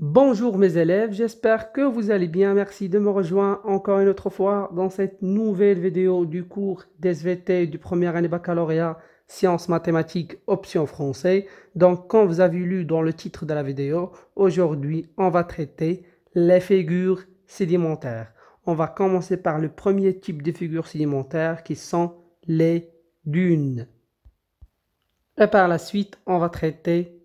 Bonjour mes élèves, j'espère que vous allez bien. Merci de me rejoindre encore une autre fois dans cette nouvelle vidéo du cours d'SVT du premier année baccalauréat sciences mathématiques option français. Donc comme vous avez lu dans le titre de la vidéo, aujourd'hui on va traiter les figures sédimentaires. On va commencer par le premier type de figures sédimentaires qui sont les dunes. Et par la suite, on va traiter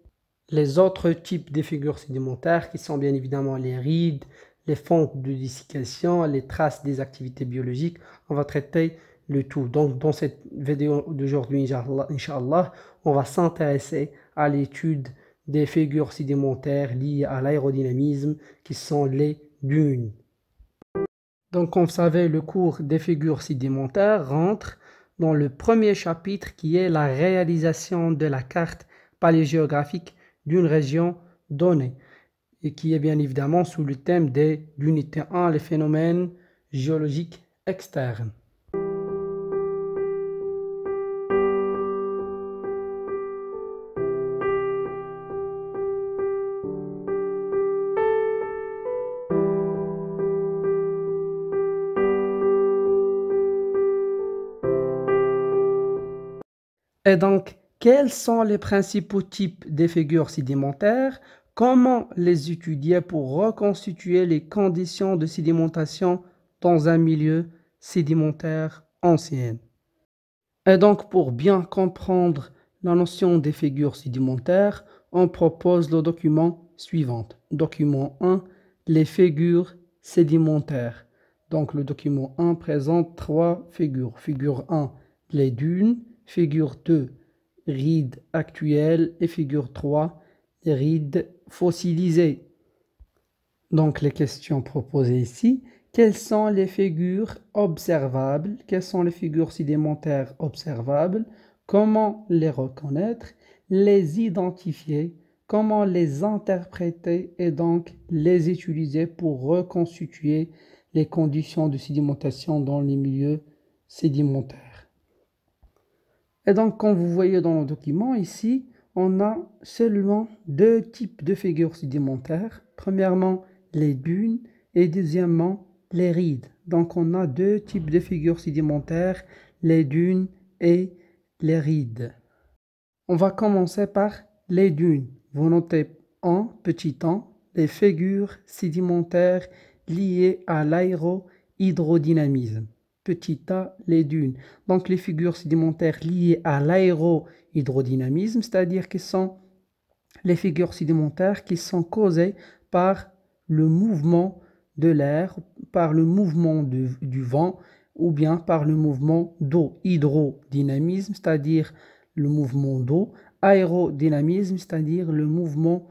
les autres types de figures sédimentaires qui sont bien évidemment les rides, les fentes de dissication, les traces des activités biologiques. On va traiter le tout. Donc dans cette vidéo d'aujourd'hui, Inch'Allah, on va s'intéresser à l'étude des figures sédimentaires liées à l'aérodynamisme qui sont les dunes. Donc comme vous savez, le cours des figures sédimentaires rentre dans le premier chapitre qui est la réalisation de la carte paléogéographique d'une région donnée, et qui est bien évidemment sous le thème des l'unité en les phénomènes géologiques externes. Et donc, quels sont les principaux types des figures sédimentaires, comment les étudier pour reconstituer les conditions de sédimentation dans un milieu sédimentaire ancien. Et donc pour bien comprendre la notion des figures sédimentaires, on propose le document suivant. Document 1, les figures sédimentaires. Donc le document 1 présente trois figures. Figure 1, les dunes. Figure 2, rides actuelles et figure 3, rides fossilisées. Donc les questions proposées ici, quelles sont les figures observables, quelles sont les figures sédimentaires observables, comment les reconnaître, les identifier, comment les interpréter et donc les utiliser pour reconstituer les conditions de sédimentation dans les milieux sédimentaires. Et donc, comme vous voyez dans le document ici, on a seulement deux types de figures sédimentaires. Premièrement, les dunes et deuxièmement, les rides. Donc, on a deux types de figures sédimentaires, les dunes et les rides. On va commencer par les dunes. Vous notez en petit temps les figures sédimentaires liées à l'aérohydrodynamisme petit a, les dunes. Donc les figures sédimentaires liées à l'aérohydrodynamisme, c'est-à-dire qui sont les figures sédimentaires qui sont causées par le mouvement de l'air, par le mouvement du vent ou bien par le mouvement d'eau. Hydrodynamisme, c'est-à-dire le mouvement d'eau. Aérodynamisme, c'est-à-dire le mouvement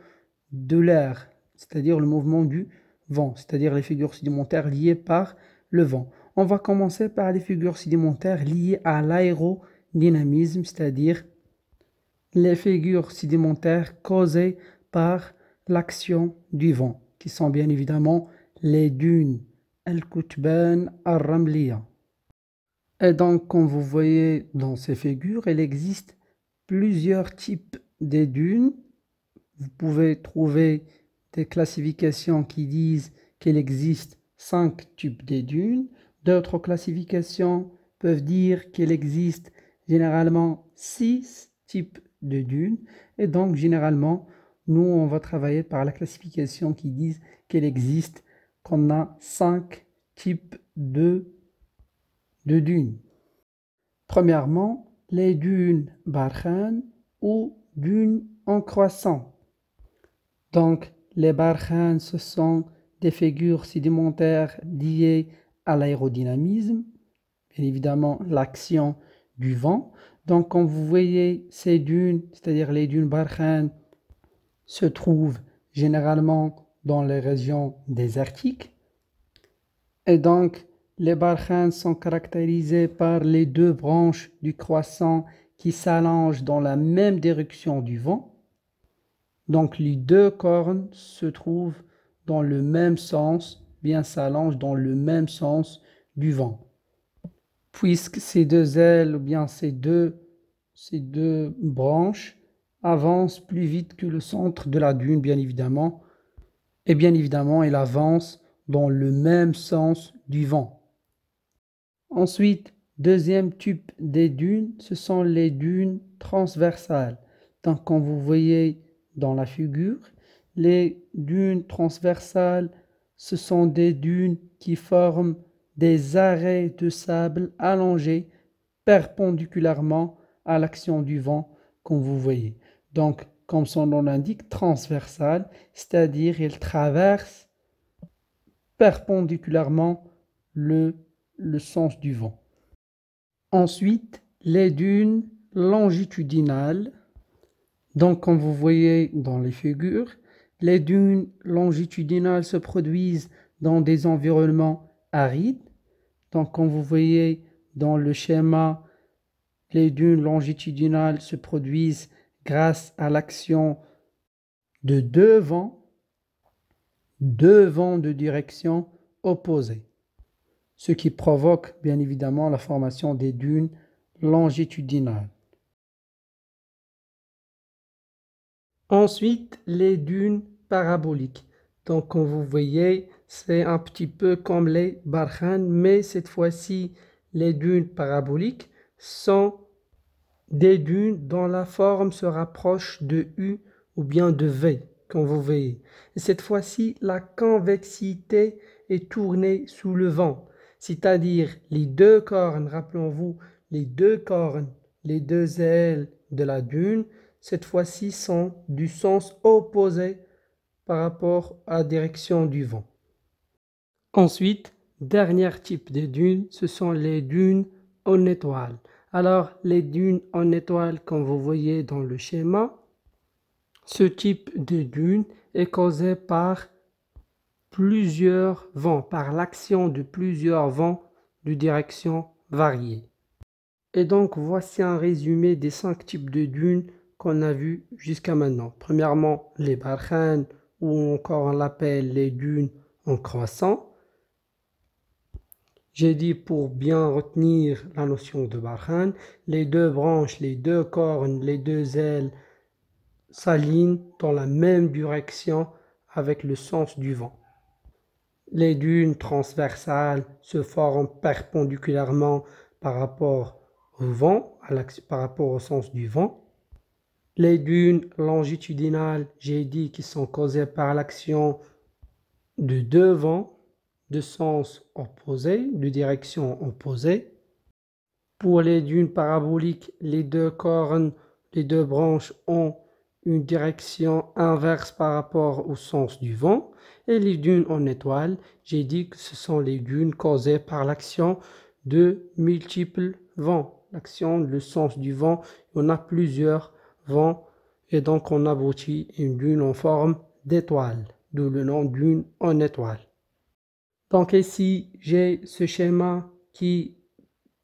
de l'air, c'est-à-dire le mouvement du vent, c'est-à-dire les figures sédimentaires liées par le vent. On va commencer par les figures sédimentaires liées à l'aérodynamisme, c'est-à-dire les figures sédimentaires causées par l'action du vent, qui sont bien évidemment les dunes, Al-Kutban Al-Ramliya. Et donc, comme vous voyez dans ces figures, il existe plusieurs types de dunes. Vous pouvez trouver des classifications qui disent qu'il existe cinq types de dunes. D'autres classifications peuvent dire qu'il existe généralement six types de dunes et donc généralement nous on va travailler par la classification qui dit qu'il existe qu'on a cinq types de, de dunes. Premièrement, les dunes barhan ou dunes en croissant. Donc les barhan ce sont des figures sédimentaires liées à l'aérodynamisme, et évidemment l'action du vent. Donc comme vous voyez, ces dunes, c'est-à-dire les dunes Barkhan, se trouvent généralement dans les régions désertiques. Et donc les Barkhan sont caractérisés par les deux branches du croissant qui s'allongent dans la même direction du vent. Donc les deux cornes se trouvent dans le même sens bien dans le même sens du vent. Puisque ces deux ailes ou bien ces deux, ces deux branches avancent plus vite que le centre de la dune, bien évidemment, et bien évidemment, elle avance dans le même sens du vent. Ensuite, deuxième type des dunes, ce sont les dunes transversales. Donc, comme vous voyez dans la figure, les dunes transversales ce sont des dunes qui forment des arrêts de sable allongés perpendiculairement à l'action du vent, comme vous voyez. Donc, comme son nom l'indique, transversal, c'est-à-dire il traverse perpendiculairement le, le sens du vent. Ensuite, les dunes longitudinales. Donc, comme vous voyez dans les figures, les dunes longitudinales se produisent dans des environnements arides. Donc, comme vous voyez dans le schéma, les dunes longitudinales se produisent grâce à l'action de deux vents, deux vents de direction opposée, ce qui provoque bien évidemment la formation des dunes longitudinales. Ensuite, les dunes parabolique. Donc, comme vous voyez, c'est un petit peu comme les barhan, mais cette fois-ci, les dunes paraboliques sont des dunes dont la forme se rapproche de U ou bien de V, quand vous voyez. cette fois-ci, la convexité est tournée sous le vent, c'est-à-dire les deux cornes, rappelons-vous, les deux cornes, les deux ailes de la dune, cette fois-ci sont du sens opposé par rapport à la direction du vent. Ensuite, dernier type de dunes, ce sont les dunes en étoile. Alors, les dunes en étoile, comme vous voyez dans le schéma, ce type de dune est causé par plusieurs vents, par l'action de plusieurs vents de direction variée. Et donc, voici un résumé des cinq types de dunes qu'on a vus jusqu'à maintenant. Premièrement, les Barkhan, ou encore on l'appelle les dunes en croissant. J'ai dit pour bien retenir la notion de Barhan, les deux branches, les deux cornes, les deux ailes s'alignent dans la même direction avec le sens du vent. Les dunes transversales se forment perpendiculairement par rapport au vent, par rapport au sens du vent. Les dunes longitudinales, j'ai dit, qui sont causées par l'action de deux vents de sens opposé, de direction opposée. Pour les dunes paraboliques, les deux cornes, les deux branches ont une direction inverse par rapport au sens du vent. Et les dunes en étoile, j'ai dit que ce sont les dunes causées par l'action de multiples vents. L'action, le sens du vent, on a plusieurs et donc on aboutit une dune en forme d'étoile, d'où le nom dune en étoile. Donc ici, j'ai ce schéma qui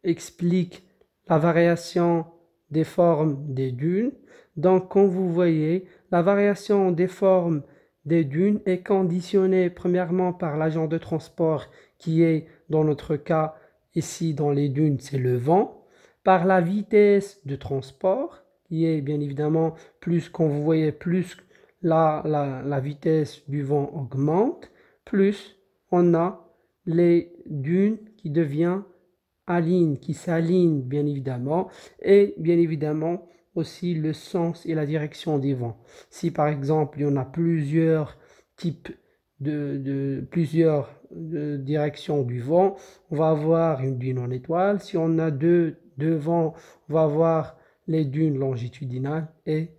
explique la variation des formes des dunes. Donc, comme vous voyez, la variation des formes des dunes est conditionnée premièrement par l'agent de transport qui est, dans notre cas, ici dans les dunes, c'est le vent, par la vitesse de transport, est bien évidemment plus qu'on voyait plus la, la, vitesse du vent augmente, plus on a les dunes qui deviennent alignées, qui s'alignent bien évidemment, et bien évidemment aussi le sens et la direction des vents. Si par exemple il y en a plusieurs types de, plusieurs directions du vent, on va avoir une dune en étoile. Si on a deux, deux vents, on va avoir les dunes longitudinales et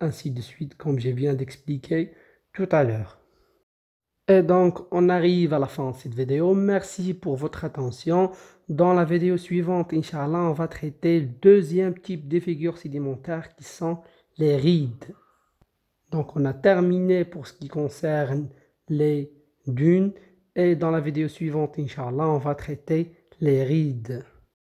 ainsi de suite, comme je viens d'expliquer tout à l'heure. Et donc, on arrive à la fin de cette vidéo. Merci pour votre attention. Dans la vidéo suivante, Inch'Allah, on va traiter le deuxième type de figures sédimentaires qui sont les rides. Donc, on a terminé pour ce qui concerne les dunes. Et dans la vidéo suivante, Inch'Allah, on va traiter les rides.